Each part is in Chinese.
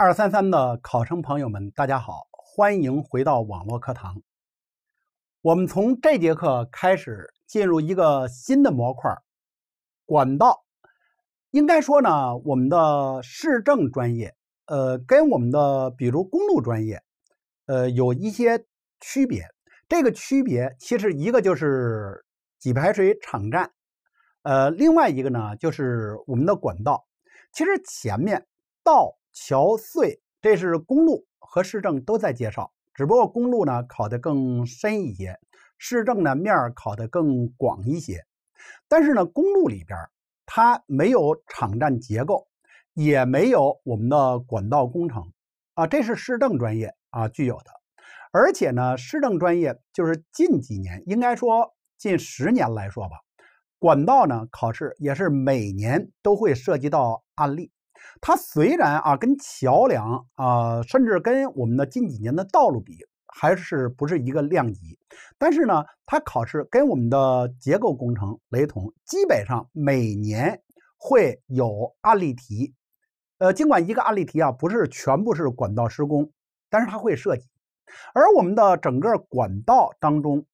二三三的考生朋友们，大家好，欢迎回到网络课堂。我们从这节课开始进入一个新的模块儿——管道。应该说呢，我们的市政专业，呃，跟我们的比如公路专业，呃，有一些区别。这个区别其实一个就是给排水场站，呃，另外一个呢就是我们的管道。其实前面到。桥隧，这是公路和市政都在介绍，只不过公路呢考的更深一些，市政呢面考的更广一些。但是呢，公路里边它没有场站结构，也没有我们的管道工程啊，这是市政专业啊具有的。而且呢，市政专业就是近几年，应该说近十年来说吧，管道呢考试也是每年都会涉及到案例。它虽然啊跟桥梁啊，甚至跟我们的近几年的道路比，还是不是一个量级，但是呢，它考试跟我们的结构工程雷同，基本上每年会有案例题。呃，尽管一个案例题啊不是全部是管道施工，但是它会涉及。而我们的整个管道当中，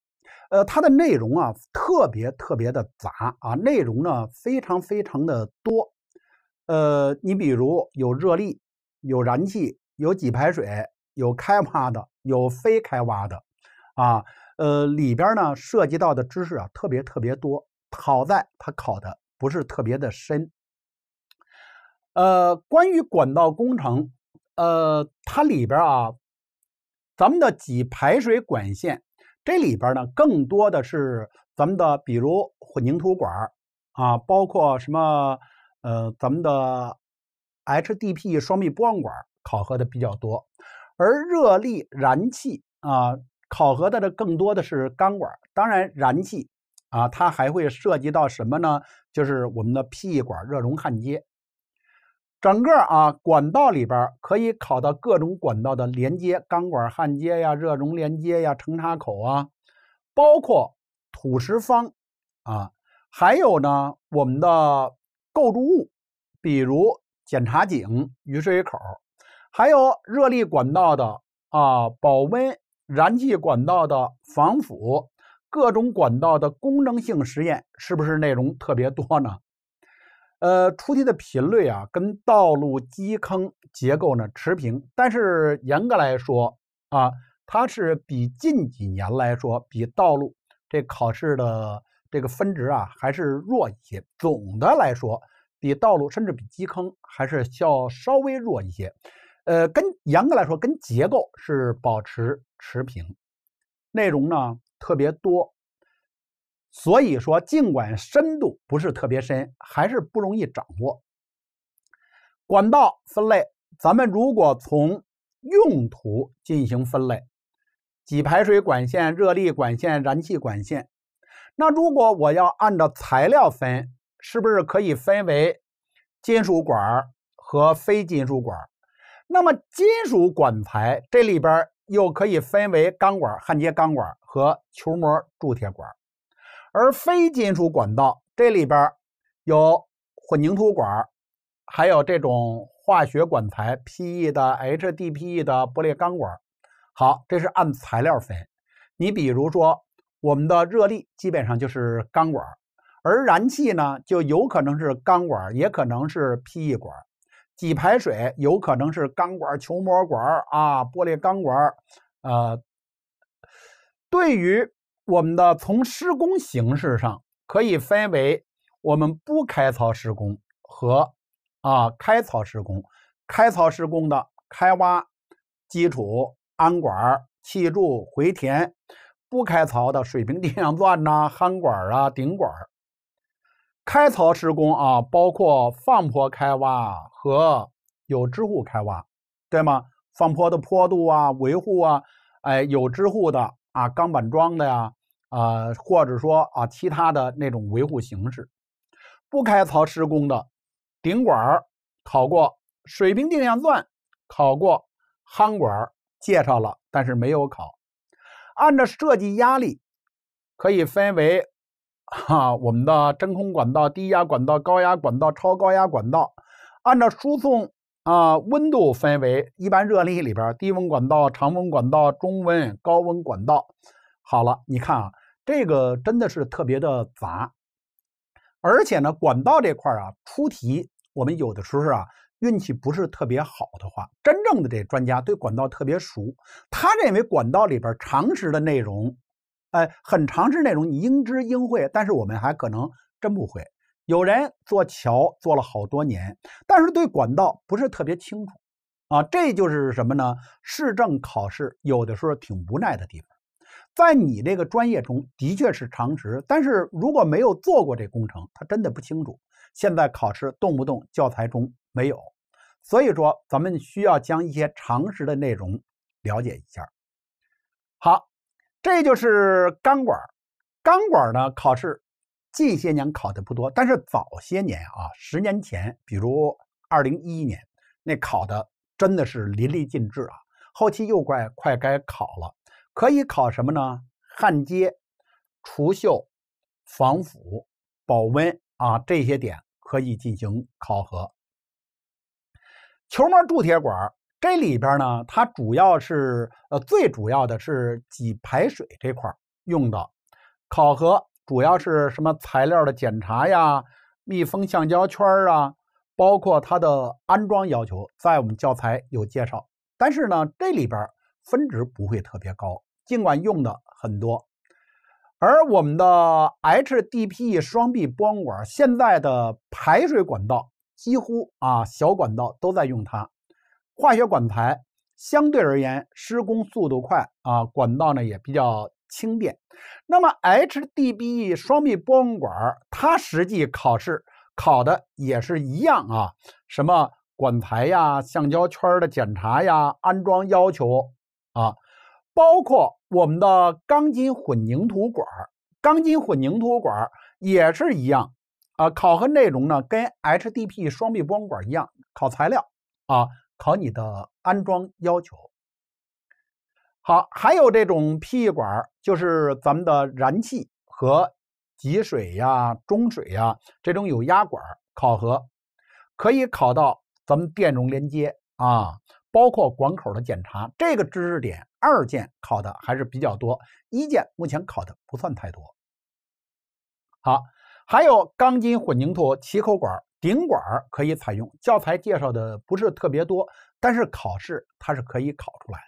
呃，它的内容啊特别特别的杂啊，内容呢非常非常的多。呃，你比如有热力，有燃气，有给排水，有开挖的，有非开挖的，啊，呃，里边呢涉及到的知识啊，特别特别多。好在它考的不是特别的深。呃，关于管道工程，呃，它里边啊，咱们的给排水管线，这里边呢更多的是咱们的，比如混凝土管啊，包括什么？呃，咱们的 HDP 双密波浪管考核的比较多，而热力燃气啊，考核的这更多的是钢管。当然，燃气啊，它还会涉及到什么呢？就是我们的 PE 管热熔焊接。整个啊，管道里边可以考到各种管道的连接，钢管焊接呀、热熔连接呀、承插口啊，包括土石方啊，还有呢，我们的。构筑物，比如检查井、雨水口，还有热力管道的啊保温、燃气管道的防腐、各种管道的功能性实验，是不是内容特别多呢？呃，出题的频率啊，跟道路基坑结构呢持平，但是严格来说啊，它是比近几年来说比道路这考试的。这个分值啊，还是弱一些。总的来说，比道路甚至比基坑还是要稍微弱一些。呃，跟严格来说，跟结构是保持持平。内容呢特别多，所以说尽管深度不是特别深，还是不容易掌握。管道分类，咱们如果从用途进行分类，给排水管线、热力管线、燃气管线。那如果我要按照材料分，是不是可以分为金属管和非金属管？那么金属管材这里边又可以分为钢管、焊接钢管和球膜铸铁管；而非金属管道这里边有混凝土管，还有这种化学管材 PE 的、HDPE 的玻璃钢管。好，这是按材料分。你比如说。我们的热力基本上就是钢管，而燃气呢，就有可能是钢管，也可能是 PE 管。给排水有可能是钢管、球膜管啊、玻璃钢管。呃，对于我们的从施工形式上，可以分为我们不开槽施工和啊开槽施工。开槽施工的开挖、基础、安管、砌筑、回填。不开槽的水平定向钻呐、夯 管儿啊、顶管儿，开槽施工啊，包括放坡开挖和有支护开挖，对吗？放坡的坡度啊、维护啊，哎，有支护的啊，钢板桩的呀，啊，或者说啊，其他的那种维护形式。不开槽施工的顶管儿考过，水平定量钻考过，夯管儿介绍了，但是没有考。按照设计压力，可以分为啊我们的真空管道、低压管道、高压管道、超高压管道。按照输送啊温度分为一般热力里边低温管道、常温管道、中温、高温管道。好了，你看啊，这个真的是特别的杂，而且呢，管道这块啊出题，我们有的时候啊。运气不是特别好的话，真正的这专家对管道特别熟，他认为管道里边常识的内容，哎，很常识内容你应知应会，但是我们还可能真不会。有人做桥做了好多年，但是对管道不是特别清楚啊，这就是什么呢？市政考试有的时候挺无奈的地方，在你这个专业中的确是常识，但是如果没有做过这工程，他真的不清楚。现在考试动不动教材中没有。所以说，咱们需要将一些常识的内容了解一下。好，这就是钢管钢管呢，考试近些年考的不多，但是早些年啊，十年前，比如二零一一年，那考的真的是淋漓尽致啊。后期又快快该考了，可以考什么呢？焊接、除锈、防腐、保温啊，这些点可以进行考核。球墨铸铁管这里边呢，它主要是呃，最主要的是挤排水这块用的。考核主要是什么材料的检查呀，密封橡胶圈啊，包括它的安装要求，在我们教材有介绍。但是呢，这里边分值不会特别高，尽管用的很多。而我们的 HDPE 双壁波纹管，现在的排水管道。几乎啊，小管道都在用它。化学管材相对而言施工速度快啊，管道呢也比较轻便。那么 HDPE 双壁波纹管它实际考试考的也是一样啊，什么管材呀、橡胶圈的检查呀、安装要求啊，包括我们的钢筋混凝土管钢筋混凝土管也是一样。啊，考核内容呢，跟 HDP 双壁波纹管一样，考材料啊，考你的安装要求。好，还有这种 PE 管就是咱们的燃气和给水呀、中水呀这种有压管考核可以考到咱们电容连接啊，包括管口的检查这个知识点，二建考的还是比较多，一建目前考的不算太多。好。还有钢筋混凝土齐口管、顶管可以采用。教材介绍的不是特别多，但是考试它是可以考出来。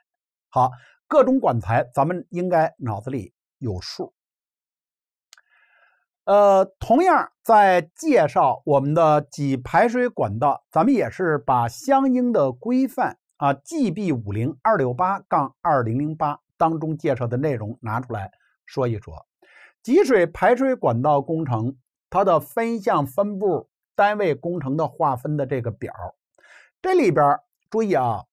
好，各种管材咱们应该脑子里有数。呃，同样在介绍我们的给排水管道，咱们也是把相应的规范啊 GB 五零二六八杠二零零八当中介绍的内容拿出来说一说。给水排水管道工程。它的分项分部单位工程的划分的这个表，这里边注意啊，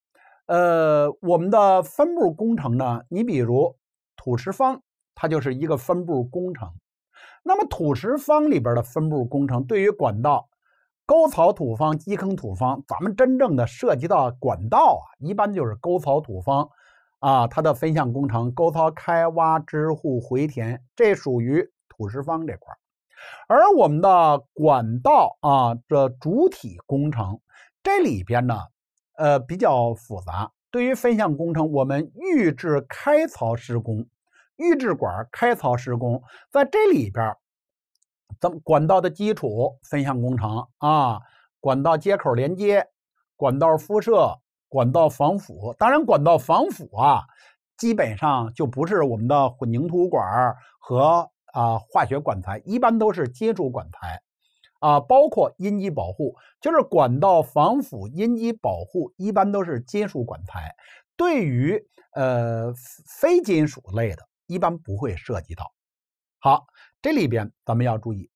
呃，我们的分部工程呢，你比如土石方，它就是一个分部工程。那么土石方里边的分部工程，对于管道、沟槽土方、基坑土方，咱们真正的涉及到管道啊，一般就是沟槽土方啊，它的分项工程，沟槽开挖、支护、回填，这属于土石方这块而我们的管道啊这主体工程，这里边呢，呃比较复杂。对于分项工程，我们预制开槽施工、预制管开槽施工，在这里边，咱们管道的基础分项工程啊，管道接口连接、管道敷设、管道防腐。当然，管道防腐啊，基本上就不是我们的混凝土管和。啊，化学管材一般都是接触管材，啊，包括阴基保护，就是管道防腐阴基保护，一般都是金属管材。对于呃非金属类的，一般不会涉及到。好，这里边咱们要注意，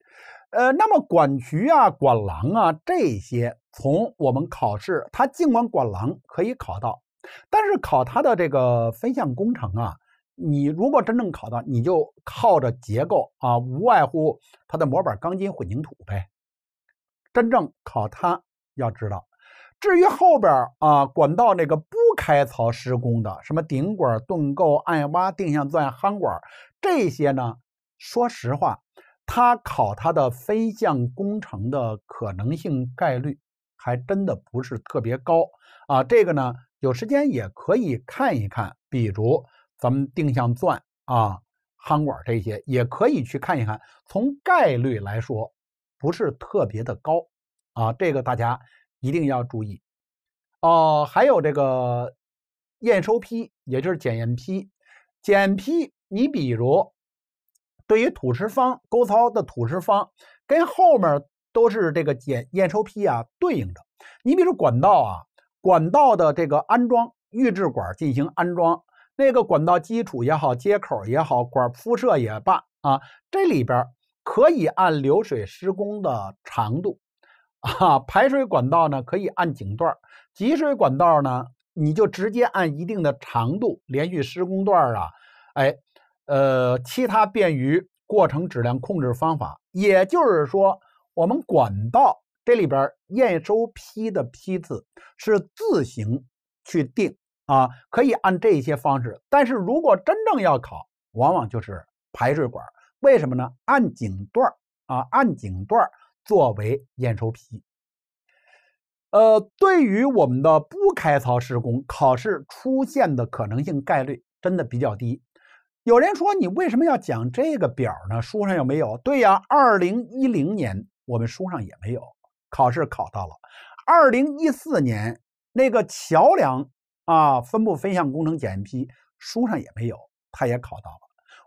呃，那么管渠啊、管廊啊这些，从我们考试，它尽管管廊可以考到，但是考它的这个分项工程啊。你如果真正考到，你就靠着结构啊，无外乎它的模板、钢筋、混凝土呗。真正考它，要知道。至于后边啊，管道那个不开槽施工的，什么顶管、盾构、暗挖、定向钻、夯管这些呢？说实话，它考它的飞项工程的可能性概率还真的不是特别高啊。这个呢，有时间也可以看一看，比如。咱们定向钻啊、夯管这些也可以去看一看。从概率来说，不是特别的高啊，这个大家一定要注意哦。还有这个验收批，也就是检验批、检批。你比如对于土石方、沟槽的土石方，跟后面都是这个检验收批啊对应着。你比如管道啊，管道的这个安装、预制管进行安装。那个管道基础也好，接口也好，管铺设也罢啊，这里边可以按流水施工的长度啊，排水管道呢可以按井段，集水管道呢你就直接按一定的长度连续施工段啊，哎，呃，其他便于过程质量控制方法，也就是说，我们管道这里边验收批的批字是自行去定。啊，可以按这些方式，但是如果真正要考，往往就是排水管，为什么呢？按井段啊，按井段作为验收批。呃，对于我们的不开槽施工，考试出现的可能性概率真的比较低。有人说，你为什么要讲这个表呢？书上有没有？对呀，二零一零年我们书上也没有，考试考到了。二零一四年那个桥梁。啊，分布分项工程检验批书上也没有，它也考到了。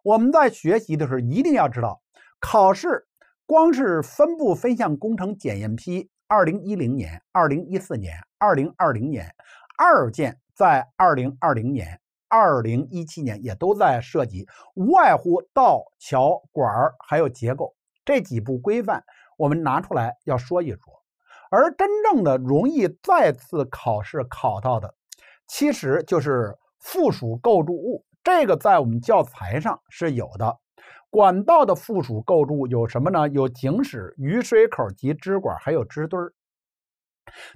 我们在学习的时候一定要知道，考试光是分布分项工程检验批，二零一零年、二零一四年、二零二零年二建在二零二零年、二零一七年也都在涉及，无外乎道桥管儿还有结构这几部规范，我们拿出来要说一说。而真正的容易再次考试考到的。其实就是附属构筑物，这个在我们教材上是有的。管道的附属构筑有什么呢？有井室、雨水口及支管，还有支墩儿。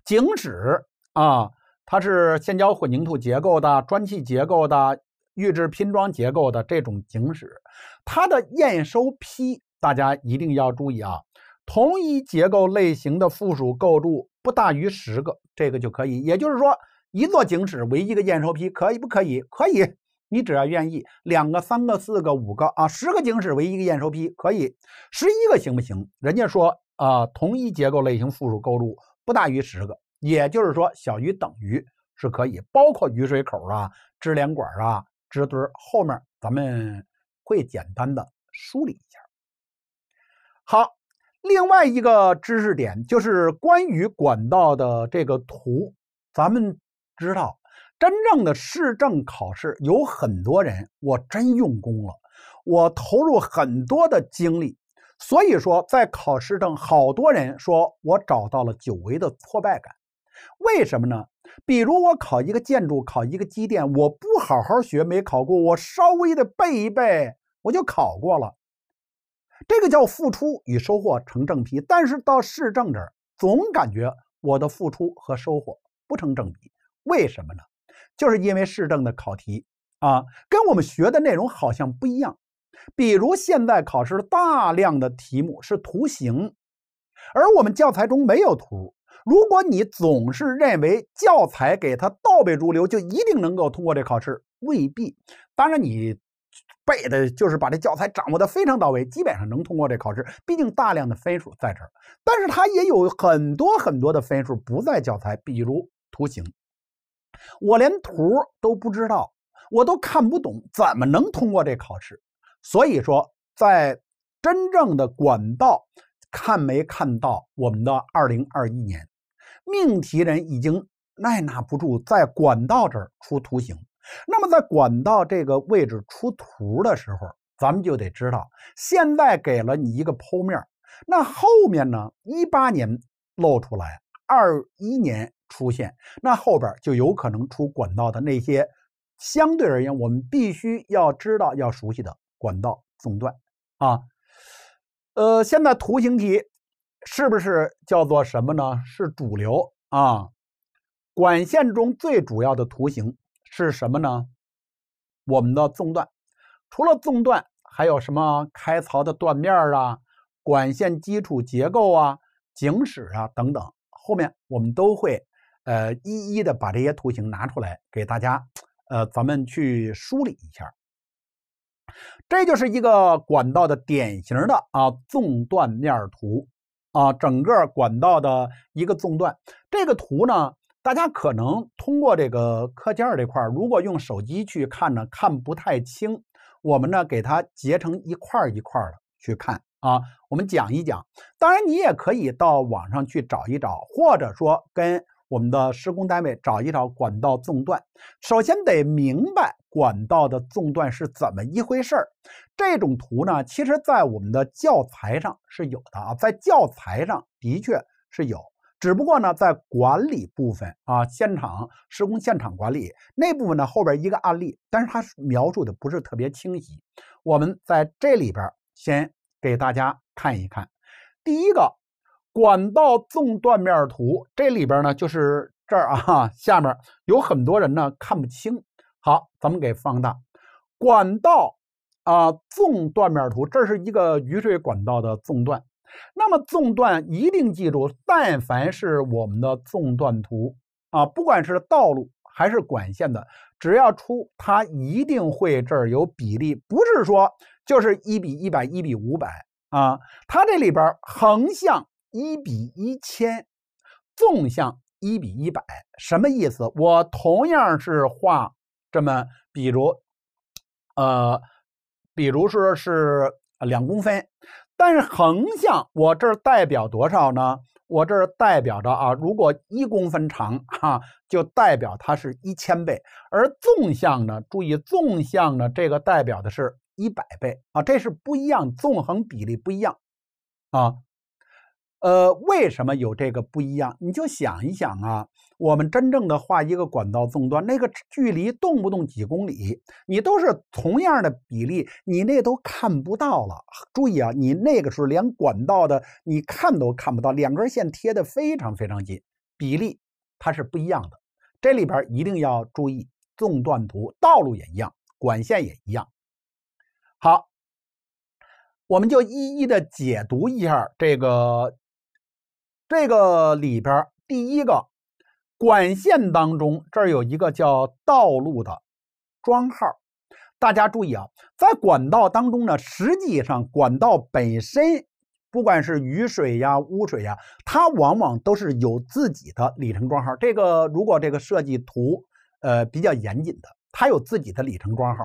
井室啊，它是现浇混凝土结构的、砖砌结构的、预制拼装结构的这种井室，它的验收批大家一定要注意啊。同一结构类型的附属构筑不大于十个，这个就可以。也就是说。一座井室为一个验收批，可以不可以？可以，你只要愿意，两个、三个、四个、五个啊，十个井室为一个验收批，可以。十一个行不行？人家说，呃，同一结构类型附属构筑不大于十个，也就是说，小于等于是可以，包括雨水口啊、支连管啊、支墩。后面咱们会简单的梳理一下。好，另外一个知识点就是关于管道的这个图，咱们。知道真正的市政考试有很多人，我真用功了，我投入很多的精力。所以说，在考试中，好多人说我找到了久违的挫败感。为什么呢？比如我考一个建筑，考一个机电，我不好好学没考过，我稍微的背一背，我就考过了。这个叫付出与收获成正比。但是到市政这儿，总感觉我的付出和收获不成正比。为什么呢？就是因为市政的考题啊，跟我们学的内容好像不一样。比如现在考试大量的题目是图形，而我们教材中没有图。如果你总是认为教材给它倒背如流，就一定能够通过这考试，未必。当然，你背的就是把这教材掌握的非常到位，基本上能通过这考试。毕竟大量的分数在这儿，但是它也有很多很多的分数不在教材，比如图形。我连图都不知道，我都看不懂，怎么能通过这考试？所以说，在真正的管道看没看到我们的二零二一年命题人已经耐纳不住，在管道这儿出图形。那么在管道这个位置出图的时候，咱们就得知道，现在给了你一个剖面，那后面呢？一八年露出来，二一年。出现那后边就有可能出管道的那些相对而言，我们必须要知道要熟悉的管道纵断啊。呃，现在图形题是不是叫做什么呢？是主流啊，管线中最主要的图形是什么呢？我们的纵断。除了纵断，还有什么开槽的断面啊、管线基础结构啊、井室啊等等，后面我们都会。呃，一一的把这些图形拿出来给大家，呃，咱们去梳理一下。这就是一个管道的典型的啊纵断面图啊，整个管道的一个纵断。这个图呢，大家可能通过这个课件这块如果用手机去看呢，看不太清。我们呢，给它截成一块一块的去看啊。我们讲一讲，当然你也可以到网上去找一找，或者说跟。我们的施工单位找一找管道纵断，首先得明白管道的纵断是怎么一回事儿。这种图呢，其实，在我们的教材上是有的啊，在教材上的确是有，只不过呢，在管理部分啊，现场施工现场管理那部分呢，后边一个案例，但是它描述的不是特别清晰。我们在这里边先给大家看一看，第一个。管道纵断面图，这里边呢就是这儿啊，下面有很多人呢看不清。好，咱们给放大管道啊纵断面图，这是一个雨水管道的纵断。那么纵断一定记住，但凡是我们的纵断图啊，不管是道路还是管线的，只要出它一定会这儿有比例，不是说就是一比一百、一比五百啊，它这里边横向。一比一千，纵向一比一百，什么意思？我同样是画这么，比如，呃，比如说是两公分，但是横向我这儿代表多少呢？我这儿代表着啊，如果一公分长哈，就代表它是一千倍，而纵向呢，注意纵向呢，这个代表的是一百倍啊，这是不一样，纵横比例不一样啊。呃，为什么有这个不一样？你就想一想啊，我们真正的画一个管道纵断，那个距离动不动几公里，你都是同样的比例，你那都看不到了。注意啊，你那个时候连管道的你看都看不到，两根线贴的非常非常近，比例它是不一样的。这里边一定要注意纵断图，道路也一样，管线也一样。好，我们就一一的解读一下这个。这个里边第一个管线当中，这儿有一个叫道路的桩号。大家注意啊，在管道当中呢，实际上管道本身，不管是雨水呀、污水呀，它往往都是有自己的里程桩号。这个如果这个设计图呃比较严谨的，它有自己的里程桩号。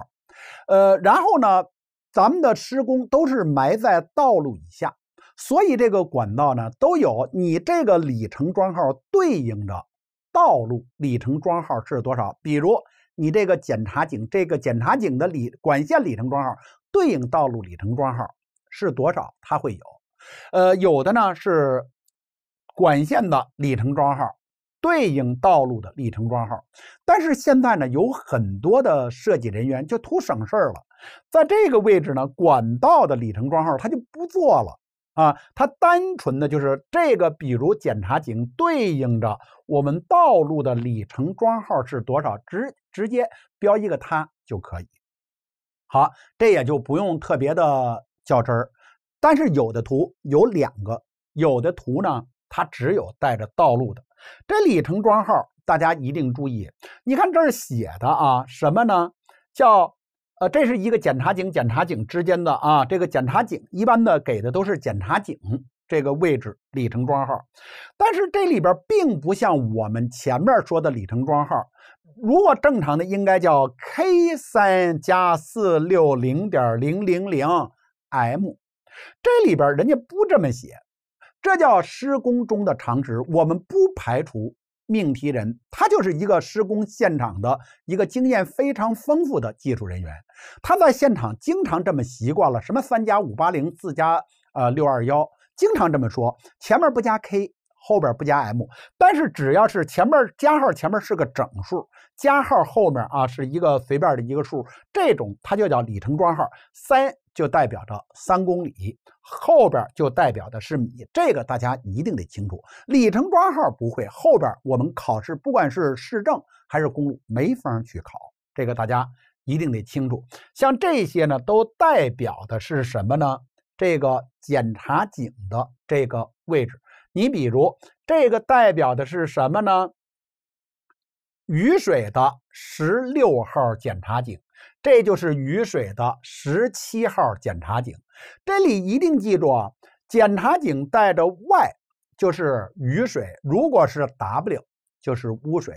呃，然后呢，咱们的施工都是埋在道路以下。所以这个管道呢都有，你这个里程桩号对应着道路里程桩号是多少？比如你这个检查井，这个检查井的里管线里程桩号对应道路里程桩号是多少？它会有，呃，有的呢是管线的里程桩号对应道路的里程桩号，但是现在呢有很多的设计人员就图省事儿了，在这个位置呢，管道的里程桩号它就不做了。啊，它单纯的就是这个，比如检查井对应着我们道路的里程桩号是多少，直直接标一个它就可以。好，这也就不用特别的较真儿。但是有的图有两个，有的图呢，它只有带着道路的这里程桩号，大家一定注意。你看这儿写的啊，什么呢？叫。呃，这是一个检查井，检查井之间的啊，这个检查井一般的给的都是检查井这个位置里程桩号，但是这里边并不像我们前面说的里程桩号，如果正常的应该叫 K 三加四六零点零零零 M，这里边人家不这么写，这叫施工中的常值，我们不排除。命题人他就是一个施工现场的一个经验非常丰富的技术人员，他在现场经常这么习惯了，什么三加五八零，自加呃六二幺，经常这么说，前面不加 k，后边不加 m，但是只要是前面加号，前面是个整数，加号后面啊是一个随便的一个数，这种它就叫里程桩号三。就代表着三公里，后边就代表的是米，这个大家一定得清楚。里程桩号不会，后边我们考试不管是市政还是公路，没法去考，这个大家一定得清楚。像这些呢，都代表的是什么呢？这个检查井的这个位置，你比如这个代表的是什么呢？雨水的十六号检查井。这就是雨水的十七号检查井，这里一定记住啊！检查井带着 Y，就是雨水；如果是 W，就是污水。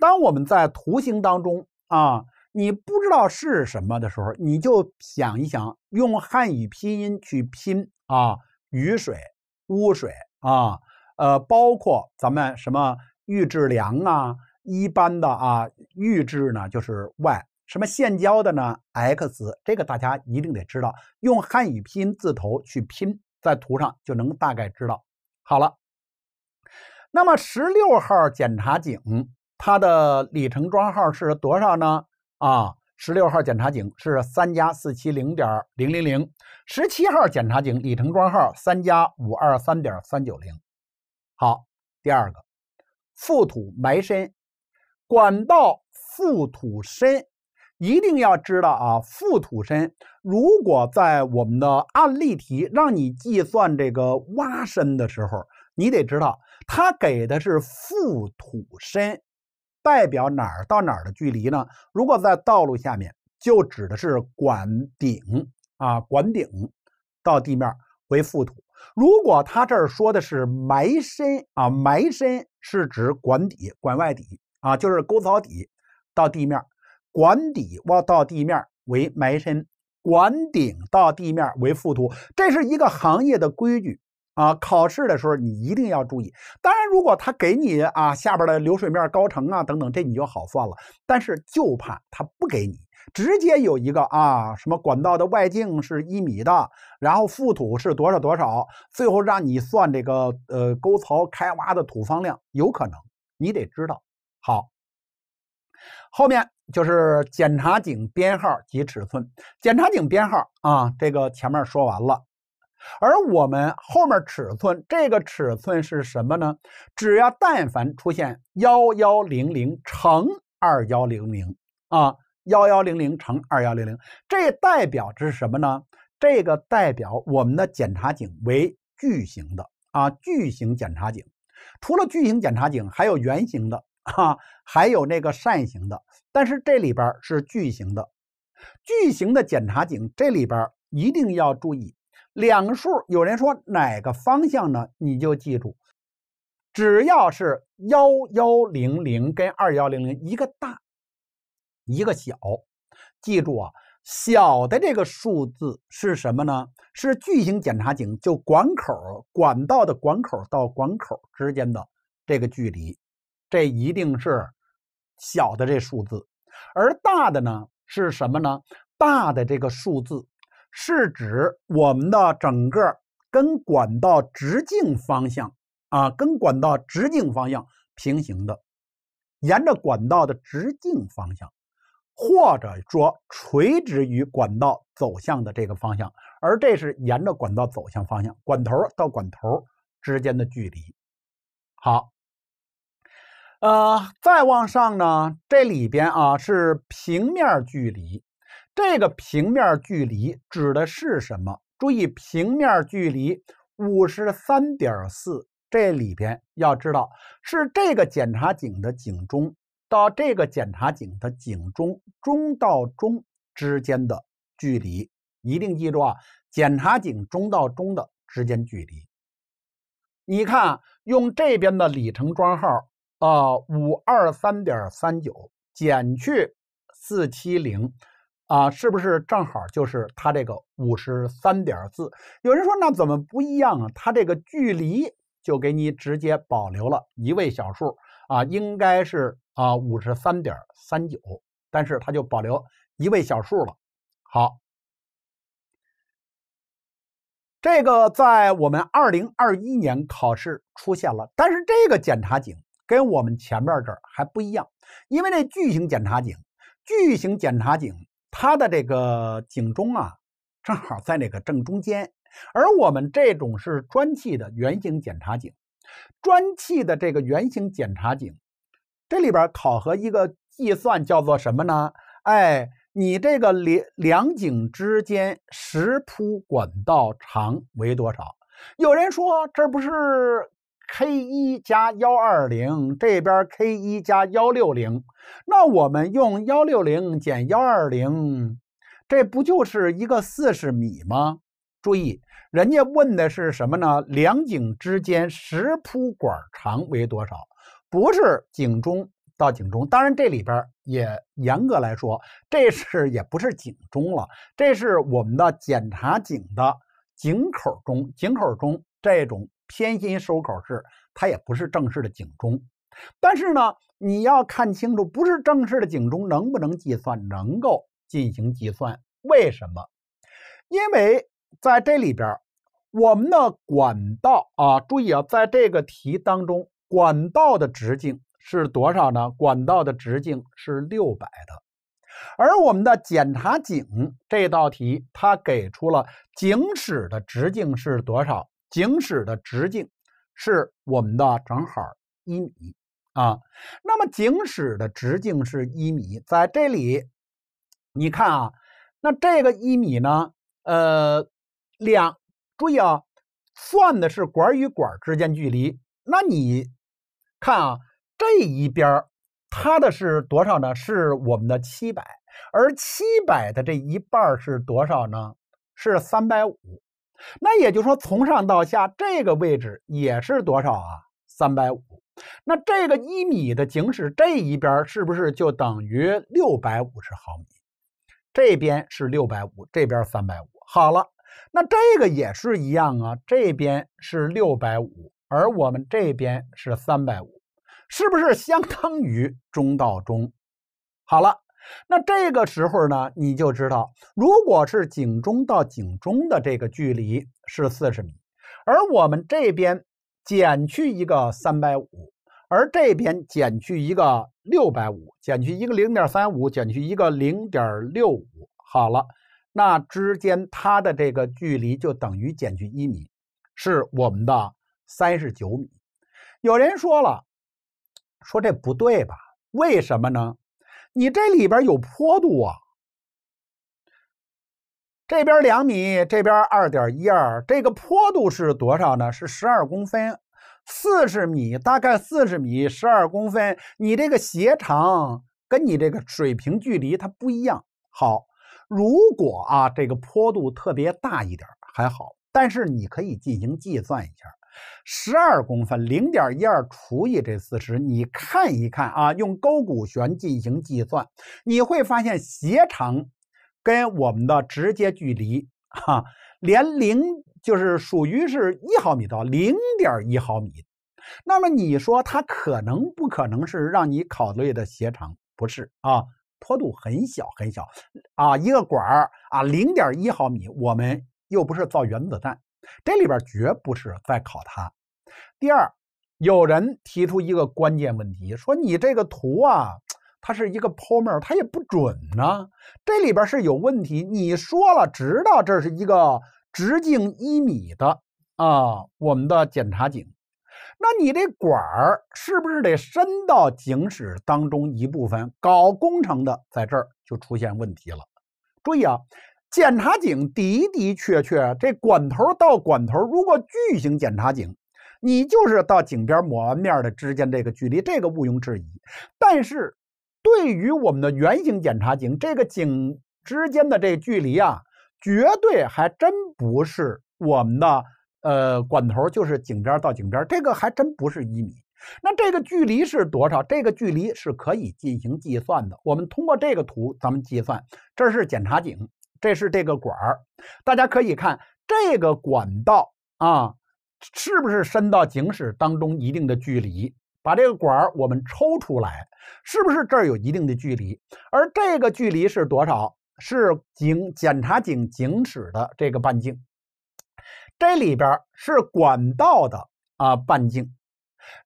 当我们在图形当中啊，你不知道是什么的时候，你就想一想，用汉语拼音去拼啊，雨水、污水啊，呃，包括咱们什么预制梁啊，一般的啊，预制呢就是 Y。什么现浇的呢？X 这个大家一定得知道，用汉语拼音字头去拼，在图上就能大概知道。好了，那么十六号检查井它的里程桩号是多少呢？啊，十六号检查井是三加四七零点零零零，十七号检查井里程桩号三加五二三点三九零。好，第二个，覆土埋深，管道覆土深。一定要知道啊，覆土深。如果在我们的案例题让你计算这个挖深的时候，你得知道它给的是覆土深，代表哪儿到哪儿的距离呢？如果在道路下面，就指的是管顶啊，管顶到地面为覆土。如果它这儿说的是埋深啊，埋深是指管底、管外底啊，就是沟槽底到地面。管底挖到地面为埋深，管顶到地面为覆土，这是一个行业的规矩啊！考试的时候你一定要注意。当然，如果他给你啊下边的流水面高程啊等等，这你就好算了。但是就怕他不给你，直接有一个啊什么管道的外径是一米的，然后覆土是多少多少，最后让你算这个呃沟槽开挖的土方量，有可能你得知道。好，后面。就是检查井编号及尺寸。检查井编号啊，这个前面说完了，而我们后面尺寸，这个尺寸是什么呢？只要但凡出现幺幺零零乘二幺零零啊，幺幺零零乘二幺零零，这代表着是什么呢？这个代表我们的检查井为矩形的啊，矩形检查井。除了矩形检查井，还有圆形的。哈，还有那个扇形的，但是这里边是矩形的，矩形的检查井这里边一定要注意两个数。有人说哪个方向呢？你就记住，只要是幺幺零零跟二幺零零，一个大，一个小。记住啊，小的这个数字是什么呢？是矩形检查井，就管口管道的管口到管口之间的这个距离。这一定是小的这数字，而大的呢是什么呢？大的这个数字是指我们的整个跟管道直径方向啊，跟管道直径方向平行的，沿着管道的直径方向，或者说垂直于管道走向的这个方向。而这是沿着管道走向方向，管头到管头之间的距离。好。呃，再往上呢，这里边啊是平面距离，这个平面距离指的是什么？注意，平面距离五十三点四，这里边要知道是这个检查井的井中到这个检查井的井中中到中之间的距离，一定记住啊，检查井中到中的之间距离。你看，用这边的里程桩号。啊，五二三点三九减去四七零，啊，是不是正好就是它这个五十三点四？有人说那怎么不一样啊？它这个距离就给你直接保留了一位小数啊，应该是啊五十三点三九，但是它就保留一位小数了。好，这个在我们二零二一年考试出现了，但是这个检查井。跟我们前面这儿还不一样，因为这巨型检查井，巨型检查井它的这个井中啊，正好在那个正中间，而我们这种是砖砌的圆形检查井，砖砌的这个圆形检查井，这里边考核一个计算叫做什么呢？哎，你这个两两井之间石铺管道长为多少？有人说这不是。K 一加幺二零这边，K 一加幺六零，那我们用幺六零减幺二零，这不就是一个四十米吗？注意，人家问的是什么呢？两井之间石铺管长为多少？不是井中到井中，当然这里边也严格来说，这是也不是井中了，这是我们的检查井的井口中，井口中。这种偏心收口式，它也不是正式的警钟。但是呢，你要看清楚，不是正式的警钟能不能计算，能够进行计算？为什么？因为在这里边，我们的管道啊，注意啊，在这个题当中，管道的直径是多少呢？管道的直径是六百的，而我们的检查井这道题，它给出了井室的直径是多少？井室的直径是我们的正好一米啊，那么井室的直径是一米，在这里，你看啊，那这个一米呢，呃，两，注意啊，算的是管与管之间距离。那你看啊，这一边它的是多少呢？是我们的七百，而七百的这一半是多少呢？是三百五。那也就是说，从上到下这个位置也是多少啊？三百五。那这个一米的井室这一边是不是就等于六百五十毫米？这边是六百五，这边三百五。好了，那这个也是一样啊，这边是六百五，而我们这边是三百五，是不是相当于中到中？好了。那这个时候呢，你就知道，如果是井中到井中的这个距离是四十米，而我们这边减去一个三百五，而这边减去一个六百五，减去一个零点三五，减去一个零点六五，好了，那之间它的这个距离就等于减去一米，是我们的三十九米。有人说了，说这不对吧？为什么呢？你这里边有坡度啊，这边两米，这边二点一二，这个坡度是多少呢？是十二公分，四十米，大概四十米，十二公分，你这个斜长跟你这个水平距离它不一样。好，如果啊这个坡度特别大一点还好，但是你可以进行计算一下。十二公分，零点一二除以这四十，你看一看啊，用勾股弦进行计算，你会发现斜长跟我们的直接距离哈，连零就是属于是一毫米到零点一毫米。那么你说它可能不可能是让你考虑的斜长？不是啊，坡度很小很小啊，一个管儿啊，零点一毫米，我们又不是造原子弹。这里边绝不是在考他。第二，有人提出一个关键问题，说你这个图啊，它是一个剖面，它也不准呢。这里边是有问题。你说了，知道这是一个直径一米的啊，我们的检查井，那你这管儿是不是得伸到井室当中一部分？搞工程的在这儿就出现问题了。注意啊。检查井的的确确，这管头到管头，如果矩形检查井，你就是到井边抹完面的之间这个距离，这个毋庸置疑。但是，对于我们的圆形检查井，这个井之间的这个距离啊，绝对还真不是我们的呃管头，就是井边到井边，这个还真不是一米。那这个距离是多少？这个距离是可以进行计算的。我们通过这个图，咱们计算，这是检查井。这是这个管儿，大家可以看这个管道啊，是不是伸到井室当中一定的距离？把这个管儿我们抽出来，是不是这儿有一定的距离？而这个距离是多少？是井检查井井室的这个半径。这里边是管道的啊半径。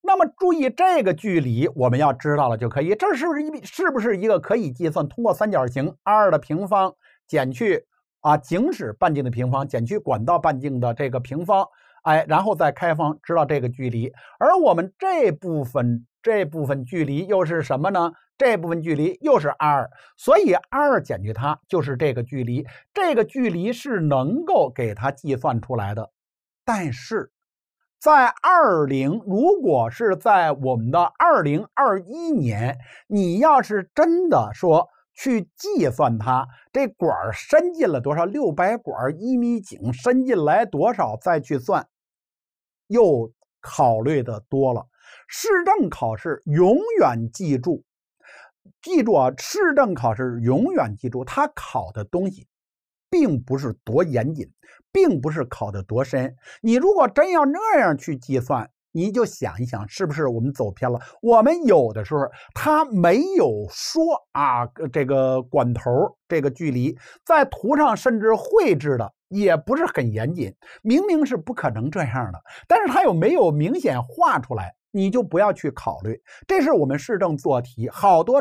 那么注意这个距离，我们要知道了就可以。这是不是一是不是一个可以计算？通过三角形 r 的平方。减去啊井室半径的平方，减去管道半径的这个平方，哎，然后再开方，知道这个距离。而我们这部分这部分距离又是什么呢？这部分距离又是 r，所以 r 减去它就是这个距离。这个距离是能够给它计算出来的，但是在二零，如果是在我们的二零二一年，你要是真的说。去计算它，这管伸进了多少？六百管一米井伸进来多少？再去算，又考虑的多了。市政考试永远记住，记住啊！市政考试永远记住，它考的东西，并不是多严谨，并不是考的多深。你如果真要那样去计算。你就想一想，是不是我们走偏了？我们有的时候他没有说啊，这个管头这个距离在图上甚至绘制的也不是很严谨，明明是不可能这样的，但是他又没有明显画出来，你就不要去考虑。这是我们市政做题，好多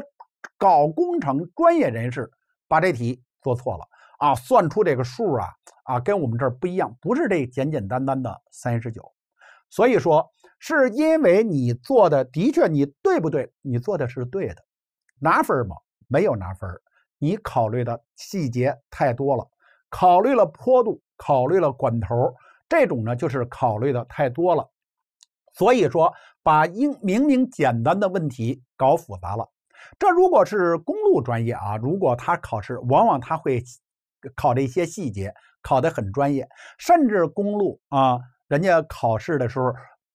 搞工程专业人士把这题做错了啊，算出这个数啊啊跟我们这儿不一样，不是这简简单单的三十九，所以说。是因为你做的的确你对不对？你做的是对的，拿分吗？没有拿分，你考虑的细节太多了，考虑了坡度，考虑了管头，这种呢就是考虑的太多了，所以说把应明明简单的问题搞复杂了。这如果是公路专业啊，如果他考试，往往他会考这些细节，考的很专业，甚至公路啊，人家考试的时候。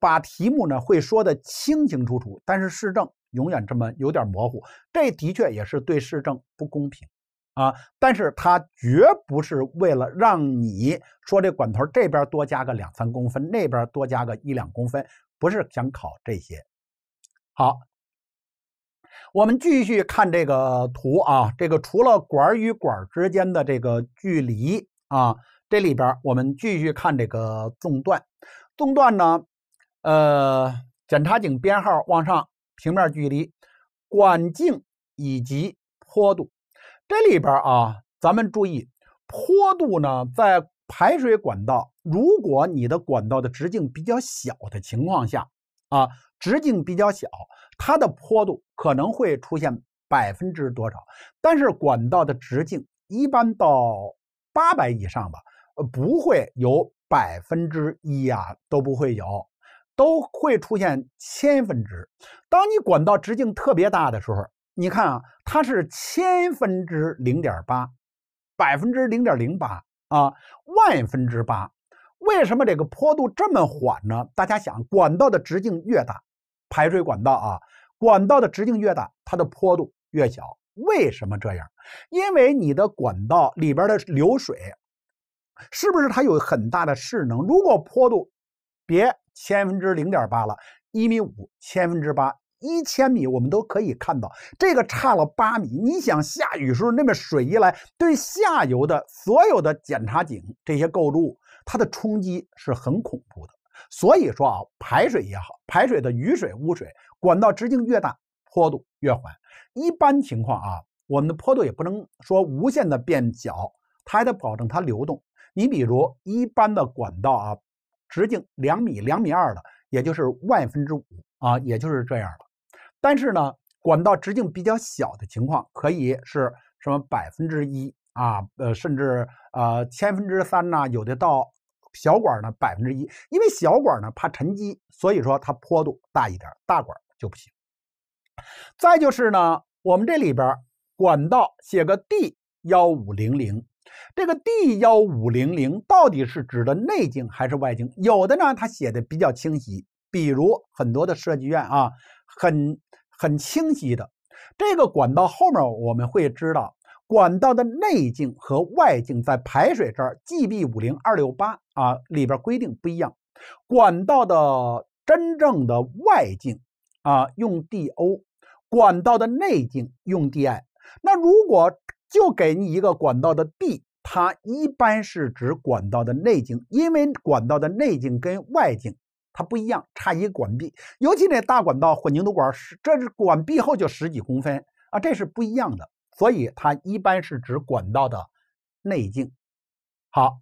把题目呢会说的清清楚楚，但是市政永远这么有点模糊，这的确也是对市政不公平啊！但是它绝不是为了让你说这管头这边多加个两三公分，那边多加个一两公分，不是想考这些。好，我们继续看这个图啊，这个除了管与管之间的这个距离啊，这里边我们继续看这个纵段，纵段呢。呃，检查井编号往上，平面距离、管径以及坡度。这里边啊，咱们注意坡度呢，在排水管道，如果你的管道的直径比较小的情况下啊，直径比较小，它的坡度可能会出现百分之多少？但是管道的直径一般到八百以上吧，不会有百分之一啊，都不会有。都会出现千分之，当你管道直径特别大的时候，你看啊，它是千分之零点八，百分之零点零八啊，万分之八。为什么这个坡度这么缓呢？大家想，管道的直径越大，排水管道啊，管道的直径越大，它的坡度越小。为什么这样？因为你的管道里边的流水，是不是它有很大的势能？如果坡度。别千分之零点八了，一米五千分之八，一千米我们都可以看到，这个差了八米。你想下雨时候，那么水一来，对下游的所有的检查井这些构筑物，它的冲击是很恐怖的。所以说啊，排水也好，排水的雨水污水管道直径越大，坡度越缓。一般情况啊，我们的坡度也不能说无限的变小，它还得保证它流动。你比如一般的管道啊。直径两米、两米二的，也就是万分之五啊，也就是这样了。但是呢，管道直径比较小的情况，可以是什么百分之一啊？呃，甚至呃千分之三呢？有的到小管呢百分之一，因为小管呢怕沉积，所以说它坡度大一点，大管就不行。再就是呢，我们这里边管道写个 D 幺五零零。这个 D 幺五零零到底是指的内径还是外径？有的呢，它写的比较清晰，比如很多的设计院啊，很很清晰的。这个管道后面我们会知道，管道的内径和外径在排水这儿 GB 五零二六八啊里边规定不一样。管道的真正的外径啊用 DO，管道的内径用 DI。那如果。就给你一个管道的壁，它一般是指管道的内径，因为管道的内径跟外径它不一样，差一管壁，尤其那大管道，混凝土管是，这是管壁厚就十几公分啊，这是不一样的，所以它一般是指管道的内径。好，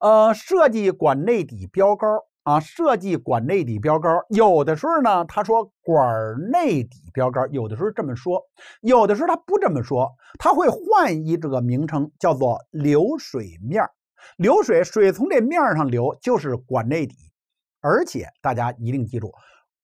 呃，设计管内底标高。啊，设计管内底标高，有的时候呢，他说管内底标高，有的时候这么说，有的时候他不这么说，他会换一这个名称，叫做流水面儿，流水水从这面上流，就是管内底，而且大家一定记住，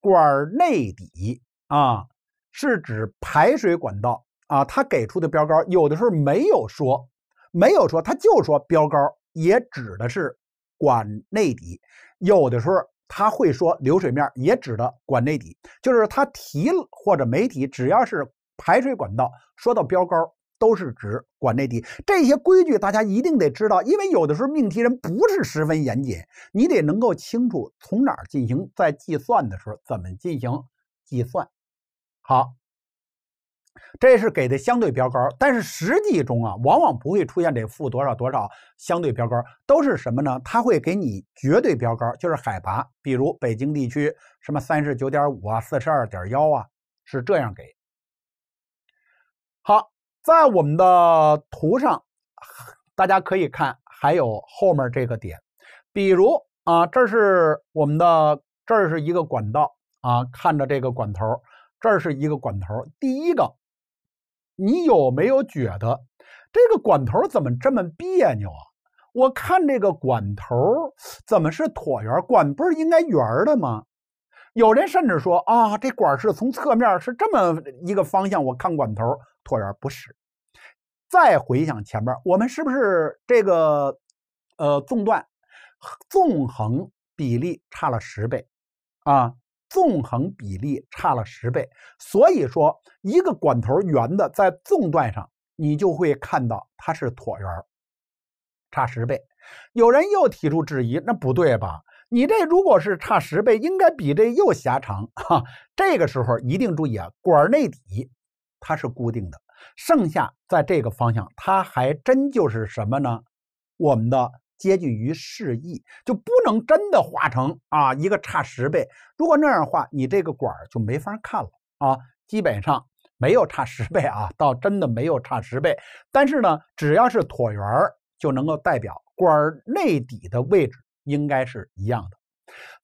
管内底啊是指排水管道啊，他给出的标高，有的时候没有说，没有说，他就说标高也指的是管内底。有的时候他会说流水面也指的管内底，就是他提了或者没提，只要是排水管道，说到标高都是指管内底。这些规矩大家一定得知道，因为有的时候命题人不是十分严谨，你得能够清楚从哪儿进行，在计算的时候怎么进行计算。好。这是给的相对标高，但是实际中啊，往往不会出现这负多少多少相对标高，都是什么呢？它会给你绝对标高，就是海拔。比如北京地区，什么三十九点五啊，四十二点幺啊，是这样给。好，在我们的图上，大家可以看，还有后面这个点，比如啊，这是我们的，这是一个管道啊，看着这个管头，这是一个管头，第一个。你有没有觉得这个管头怎么这么别扭啊？我看这个管头怎么是椭圆管，不是应该圆的吗？有人甚至说啊，这管是从侧面是这么一个方向，我看管头椭圆不是。再回想前面，我们是不是这个呃纵断纵横比例差了十倍啊？纵横比例差了十倍，所以说一个管头圆的在纵段上，你就会看到它是椭圆，差十倍。有人又提出质疑，那不对吧？你这如果是差十倍，应该比这又狭长哈。这个时候一定注意啊，管内底它是固定的，剩下在这个方向，它还真就是什么呢？我们的。接近于示意，就不能真的画成啊一个差十倍。如果那样画，你这个管就没法看了啊。基本上没有差十倍啊，倒真的没有差十倍。但是呢，只要是椭圆，就能够代表管内底的位置应该是一样的。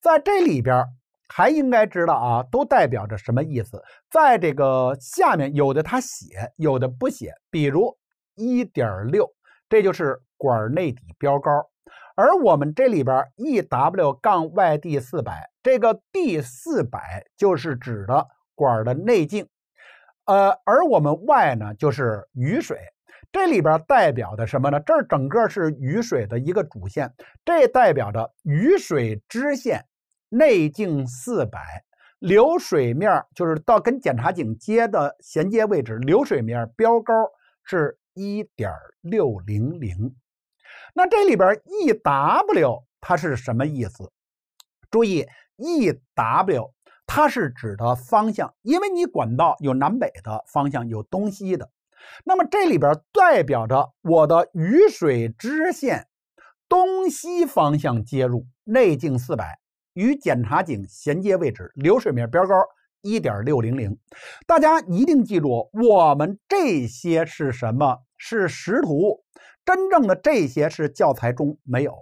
在这里边还应该知道啊，都代表着什么意思。在这个下面有的他写，有的不写，比如一点六。这就是管内底标高，而我们这里边 E W 杠 Y D 四百，这个 D 四百就是指的管的内径，呃，而我们 Y 呢就是雨水，这里边代表的什么呢？这儿整个是雨水的一个主线，这代表着雨水支线内径四百，流水面就是到跟检查井接的衔接位置，流水面标高是。一点六零零，那这里边 E W 它是什么意思？注意 E W 它是指的方向，因为你管道有南北的方向，有东西的。那么这里边代表着我的雨水支线东西方向接入，内径四百，与检查井衔接位置，流水面标高。一点六零零，大家一定记住，我们这些是什么？是识图，真正的这些是教材中没有，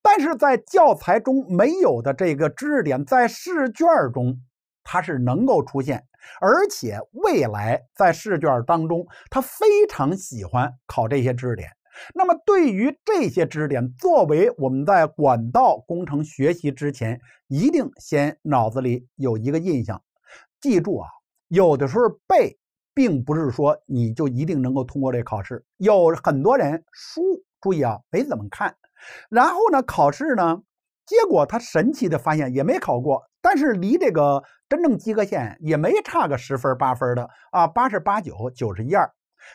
但是在教材中没有的这个知识点，在试卷中它是能够出现，而且未来在试卷当中，它非常喜欢考这些知识点。那么，对于这些知识点，作为我们在管道工程学习之前，一定先脑子里有一个印象。记住啊，有的时候背并不是说你就一定能够通过这考试。有很多人书注意啊，没怎么看，然后呢，考试呢，结果他神奇的发现也没考过，但是离这个真正及格线也没差个十分八分的啊，八十八九九十一二。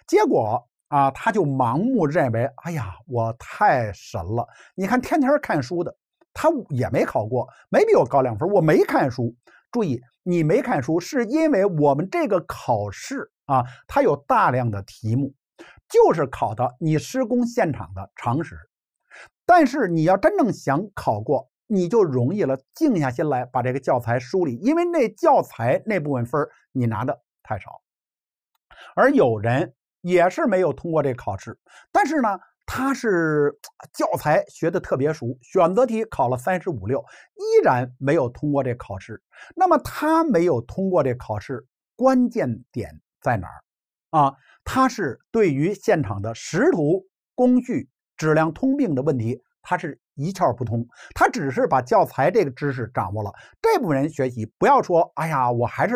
结果啊，他就盲目认为，哎呀，我太神了！你看天天看书的，他也没考过，没比我高两分，我没看书。注意，你没看书，是因为我们这个考试啊，它有大量的题目，就是考的你施工现场的常识。但是你要真正想考过，你就容易了，静下心来把这个教材梳理，因为那教材那部分分你拿的太少。而有人也是没有通过这考试，但是呢。他是教材学的特别熟，选择题考了三十五六，依然没有通过这考试。那么他没有通过这考试，关键点在哪儿？啊，他是对于现场的识图工具、质量通病的问题，他是一窍不通。他只是把教材这个知识掌握了。这部分人学习，不要说，哎呀，我还是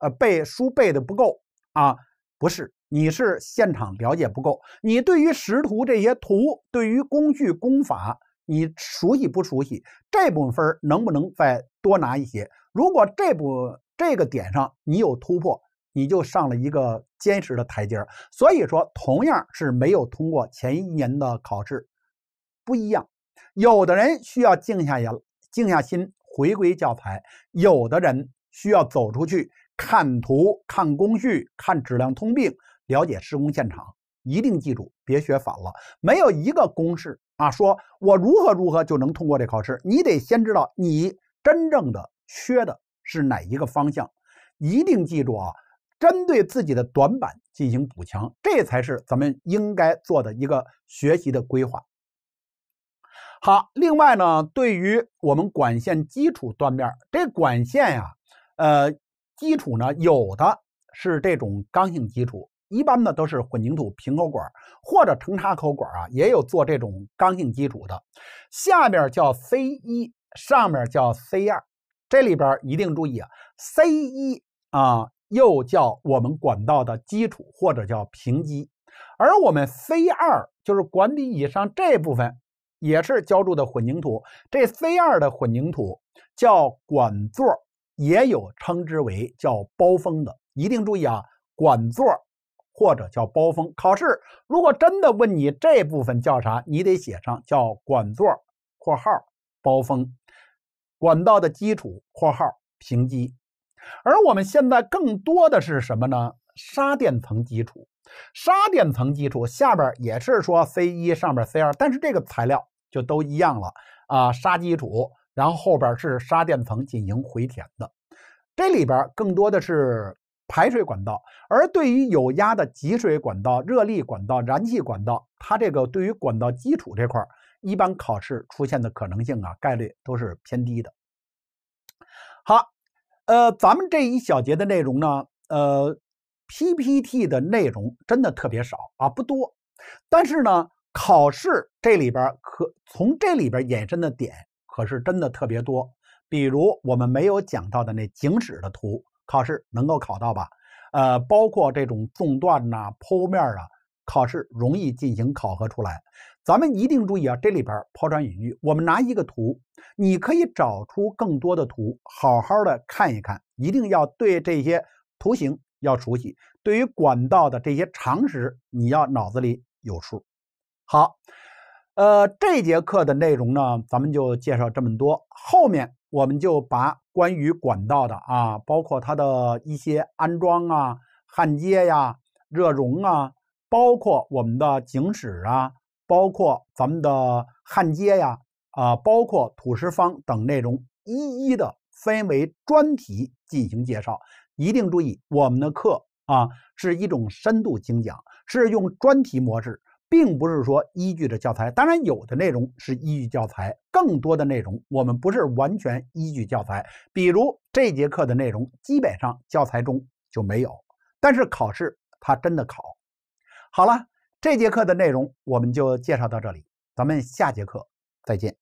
呃呃背书背的不够啊，不是。你是现场了解不够，你对于识图这些图，对于工具工法，你熟悉不熟悉？这部分分能不能再多拿一些？如果这部这个点上你有突破，你就上了一个坚实的台阶。所以说，同样是没有通过前一年的考试，不一样。有的人需要静下眼、静下心回归教材，有的人需要走出去看图、看工序、看质量通病。了解施工现场，一定记住别学反了。没有一个公式啊，说我如何如何就能通过这考试。你得先知道你真正的缺的是哪一个方向。一定记住啊，针对自己的短板进行补强，这才是咱们应该做的一个学习的规划。好，另外呢，对于我们管线基础断面，这管线呀，呃，基础呢有的是这种刚性基础。一般呢都是混凝土平口管或者承插口管啊，也有做这种刚性基础的。下边叫 C 一，上面叫 C 二。这里边一定注意啊，C 一啊又叫我们管道的基础或者叫平基，而我们 C 二就是管理以上这部分也是浇筑的混凝土。这 C 二的混凝土叫管座，也有称之为叫包封的。一定注意啊，管座。或者叫包封考试，如果真的问你这部分叫啥，你得写上叫管座（括号包封）管道的基础（括号平基）。而我们现在更多的是什么呢？砂垫层基础，砂垫层基础下边也是说 C 一上边 C 二，但是这个材料就都一样了啊，沙基础，然后后边是沙垫层进行回填的。这里边更多的是。排水管道，而对于有压的给水管道、热力管道、燃气管道，它这个对于管道基础这块儿，一般考试出现的可能性啊，概率都是偏低的。好，呃，咱们这一小节的内容呢，呃，PPT 的内容真的特别少啊，不多。但是呢，考试这里边可从这里边延伸的点可是真的特别多，比如我们没有讲到的那井室的图。考试能够考到吧？呃，包括这种纵断呐、剖面啊，考试容易进行考核出来。咱们一定注意啊，这里边抛砖引玉。我们拿一个图，你可以找出更多的图，好好的看一看。一定要对这些图形要熟悉。对于管道的这些常识，你要脑子里有数。好，呃，这节课的内容呢，咱们就介绍这么多。后面我们就把。关于管道的啊，包括它的一些安装啊、焊接呀、热熔啊，包括我们的井室啊，包括咱们的焊接呀啊，包括土石方等内容，一一的分为专题进行介绍。一定注意，我们的课啊是一种深度精讲，是用专题模式。并不是说依据着教材，当然有的内容是依据教材，更多的内容我们不是完全依据教材。比如这节课的内容，基本上教材中就没有，但是考试它真的考。好了，这节课的内容我们就介绍到这里，咱们下节课再见。